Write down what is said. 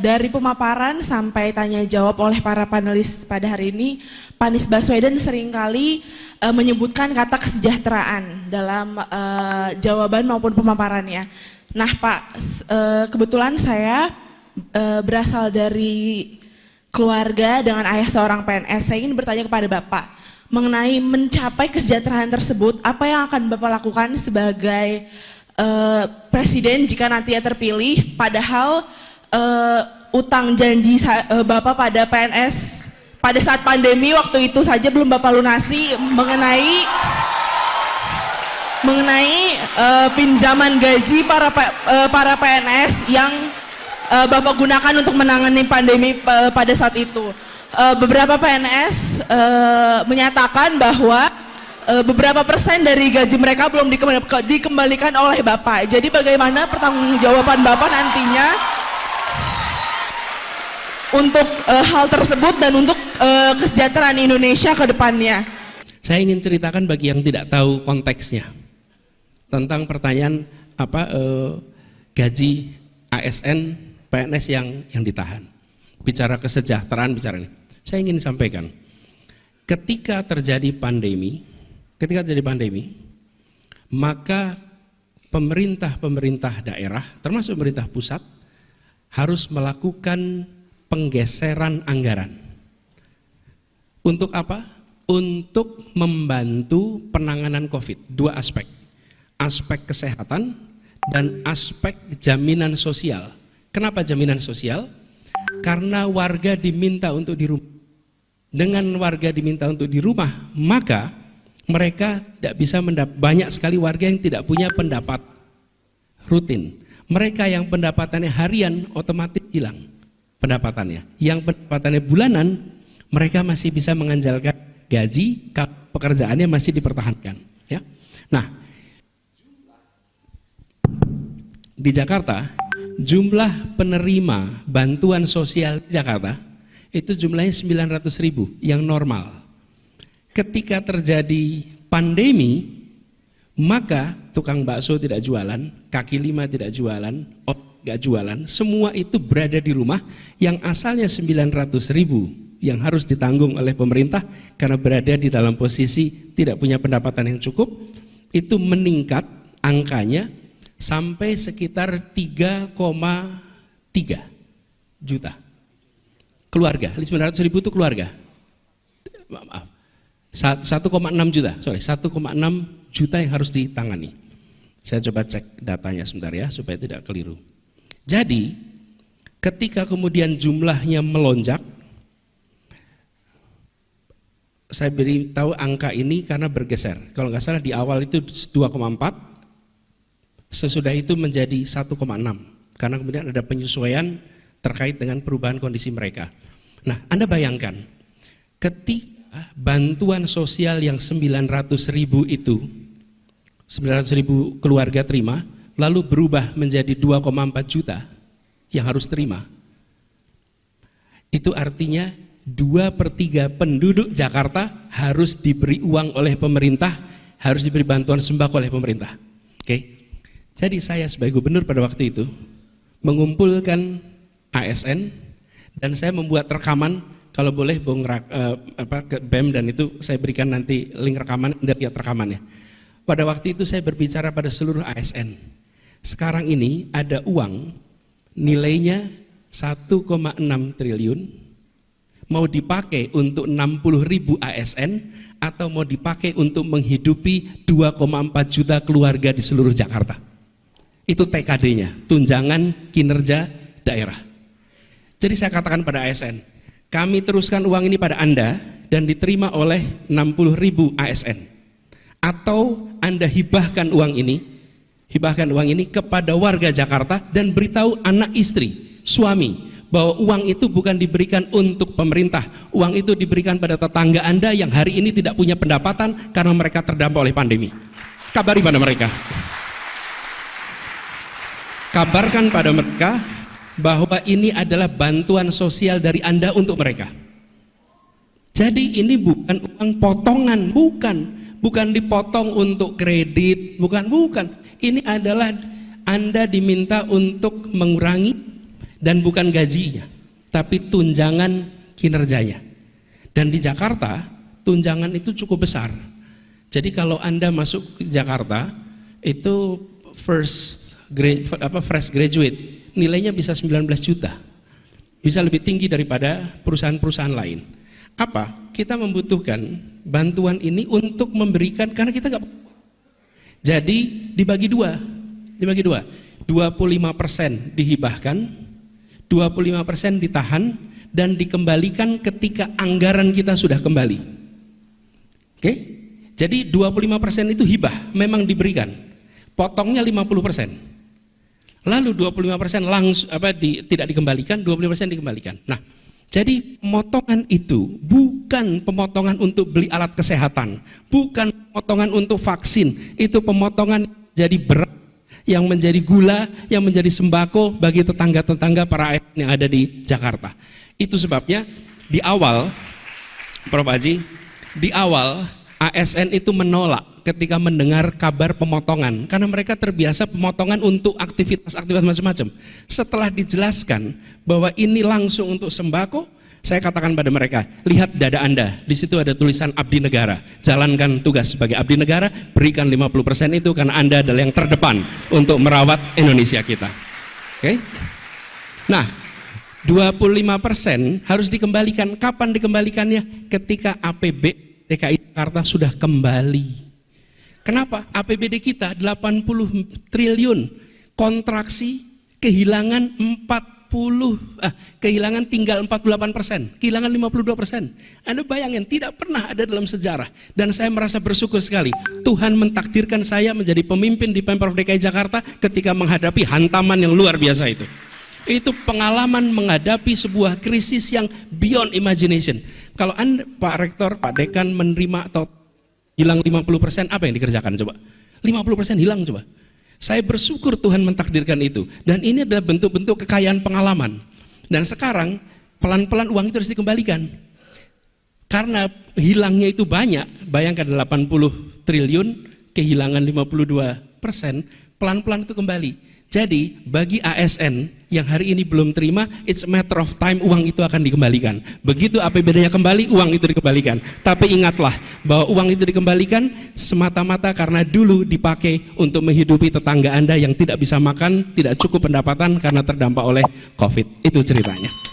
dari pemaparan sampai tanya jawab oleh para panelis pada hari ini, Panis Baswedan seringkali e, menyebutkan kata kesejahteraan dalam e, jawaban maupun pemaparannya. Nah, Pak, e, kebetulan saya e, berasal dari keluarga dengan ayah seorang PNS. Saya ingin bertanya kepada Bapak mengenai mencapai kesejahteraan tersebut, apa yang akan Bapak lakukan sebagai e, presiden jika nantinya terpilih padahal uh, utang janji uh, Bapak pada PNS pada saat pandemi waktu itu saja belum Bapak lunasi mengenai mengenai uh, pinjaman gaji para uh, para PNS yang uh, Bapak gunakan untuk menangani pandemi uh, pada saat itu. Uh, beberapa PNS uh, menyatakan bahwa beberapa persen dari gaji mereka belum dikembalikan oleh Bapak. Jadi bagaimana pertanggungjawaban Bapak nantinya untuk uh, hal tersebut dan untuk uh, kesejahteraan Indonesia ke depannya. Saya ingin ceritakan bagi yang tidak tahu konteksnya tentang pertanyaan apa uh, gaji ASN PNS yang yang ditahan. Bicara kesejahteraan bicara ini. Saya ingin sampaikan ketika terjadi pandemi, ketika terjadi pandemi, maka pemerintah-pemerintah daerah termasuk pemerintah pusat harus melakukan penggeseran anggaran. Untuk apa? Untuk membantu penanganan COVID. Dua aspek. Aspek kesehatan dan aspek jaminan sosial. Kenapa jaminan sosial? Karena warga diminta untuk di rumah. Dengan warga diminta untuk di rumah, maka mereka tidak bisa mendapat banyak sekali warga yang tidak punya pendapat rutin. Mereka yang pendapatannya harian otomatis hilang pendapatannya. Yang pendapatannya bulanan, mereka masih bisa mengandalkan gaji, pekerjaannya masih dipertahankan. Ya. Nah, di Jakarta, jumlah penerima bantuan sosial di Jakarta itu jumlahnya 900 ribu yang normal. Ketika terjadi pandemi, maka tukang bakso tidak jualan, kaki lima tidak jualan, gak jualan, semua itu berada di rumah yang asalnya 900 ribu yang harus ditanggung oleh pemerintah karena berada di dalam posisi tidak punya pendapatan yang cukup, itu meningkat angkanya sampai sekitar 3,3 juta keluarga. 900 ribu itu keluarga. Maaf, 1,6 juta, sorry, 1,6 juta yang harus ditangani. Saya coba cek datanya sebentar ya, supaya tidak keliru. Jadi ketika kemudian jumlahnya melonjak, saya beri tahu angka ini karena bergeser. Kalau nggak salah di awal itu 2,4, sesudah itu menjadi 1,6. Karena kemudian ada penyesuaian terkait dengan perubahan kondisi mereka. Nah, Anda bayangkan, ketika bantuan sosial yang 900 ribu itu, 900 ribu keluarga terima, lalu berubah menjadi 2,4 juta yang harus terima. Itu artinya 2 per 3 penduduk Jakarta harus diberi uang oleh pemerintah, harus diberi bantuan sembako oleh pemerintah. Oke. Jadi saya sebagai gubernur pada waktu itu mengumpulkan ASN dan saya membuat rekaman kalau boleh Bung Rak, eh, apa ke BEM dan itu saya berikan nanti link rekaman dan lihat rekamannya. Pada waktu itu saya berbicara pada seluruh ASN sekarang ini ada uang nilainya 1,6 triliun mau dipakai untuk 60 ribu ASN atau mau dipakai untuk menghidupi 2,4 juta keluarga di seluruh Jakarta. Itu TKD-nya, tunjangan kinerja daerah. Jadi saya katakan pada ASN, kami teruskan uang ini pada Anda dan diterima oleh 60 ribu ASN. Atau Anda hibahkan uang ini hibahkan uang ini kepada warga Jakarta dan beritahu anak istri, suami bahwa uang itu bukan diberikan untuk pemerintah, uang itu diberikan pada tetangga Anda yang hari ini tidak punya pendapatan karena mereka terdampak oleh pandemi. Kabari pada mereka. Kabarkan pada mereka bahwa ini adalah bantuan sosial dari Anda untuk mereka. Jadi ini bukan uang potongan, bukan bukan dipotong untuk kredit, bukan, bukan. Ini adalah Anda diminta untuk mengurangi dan bukan gajinya, tapi tunjangan kinerjanya. Dan di Jakarta, tunjangan itu cukup besar. Jadi kalau Anda masuk ke Jakarta, itu first grade apa fresh graduate, nilainya bisa 19 juta. Bisa lebih tinggi daripada perusahaan-perusahaan lain. Apa? Kita membutuhkan bantuan ini untuk memberikan karena kita nggak jadi dibagi dua, dibagi dua. 25% dihibahkan, 25% ditahan dan dikembalikan ketika anggaran kita sudah kembali. Oke? Okay? Jadi 25% itu hibah, memang diberikan. Potongnya 50%. Lalu 25% langsung apa di, tidak dikembalikan, 25% dikembalikan. Nah, jadi pemotongan itu bukan pemotongan untuk beli alat kesehatan, bukan pemotongan untuk vaksin, itu pemotongan jadi berat yang menjadi gula, yang menjadi sembako bagi tetangga-tetangga para ASN yang ada di Jakarta. Itu sebabnya di awal, Prof. Haji, di awal ASN itu menolak ketika mendengar kabar pemotongan karena mereka terbiasa pemotongan untuk aktivitas-aktivitas macam-macam. Setelah dijelaskan bahwa ini langsung untuk sembako, saya katakan pada mereka, lihat dada Anda, di situ ada tulisan abdi negara. Jalankan tugas sebagai abdi negara, berikan 50% itu karena Anda adalah yang terdepan untuk merawat Indonesia kita. Oke. Okay? Nah, 25% harus dikembalikan. Kapan dikembalikannya? Ketika APB DKI Jakarta sudah kembali. Kenapa? APBD kita 80 triliun kontraksi kehilangan 40 ah, kehilangan tinggal 48 persen, kehilangan 52 persen. Anda bayangin tidak pernah ada dalam sejarah dan saya merasa bersyukur sekali Tuhan mentakdirkan saya menjadi pemimpin di Pemprov DKI Jakarta ketika menghadapi hantaman yang luar biasa itu. Itu pengalaman menghadapi sebuah krisis yang beyond imagination kalau Anda, Pak Rektor, Pak Dekan menerima atau hilang 50%, apa yang dikerjakan coba? 50% hilang coba. Saya bersyukur Tuhan mentakdirkan itu. Dan ini adalah bentuk-bentuk kekayaan pengalaman. Dan sekarang pelan-pelan uang itu harus dikembalikan. Karena hilangnya itu banyak, bayangkan 80 triliun, kehilangan 52 persen, pelan-pelan itu kembali. Jadi bagi ASN yang hari ini belum terima, it's a matter of time uang itu akan dikembalikan. Begitu APBD-nya kembali, uang itu dikembalikan. Tapi ingatlah bahwa uang itu dikembalikan semata-mata karena dulu dipakai untuk menghidupi tetangga Anda yang tidak bisa makan, tidak cukup pendapatan karena terdampak oleh COVID. Itu ceritanya.